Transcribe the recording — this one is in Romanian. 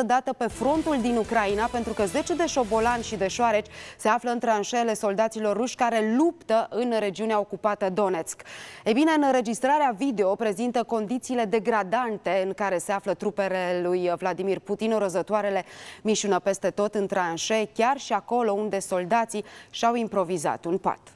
această dată pe frontul din Ucraina, pentru că zeci de șobolani și de șoareci se află în tranșele soldaților ruși care luptă în regiunea ocupată Donetsk. E bine, înregistrarea video prezintă condițiile degradante în care se află trupele lui Vladimir Putin. răzătoarele mișună peste tot în tranșe, chiar și acolo unde soldații și-au improvizat un pat.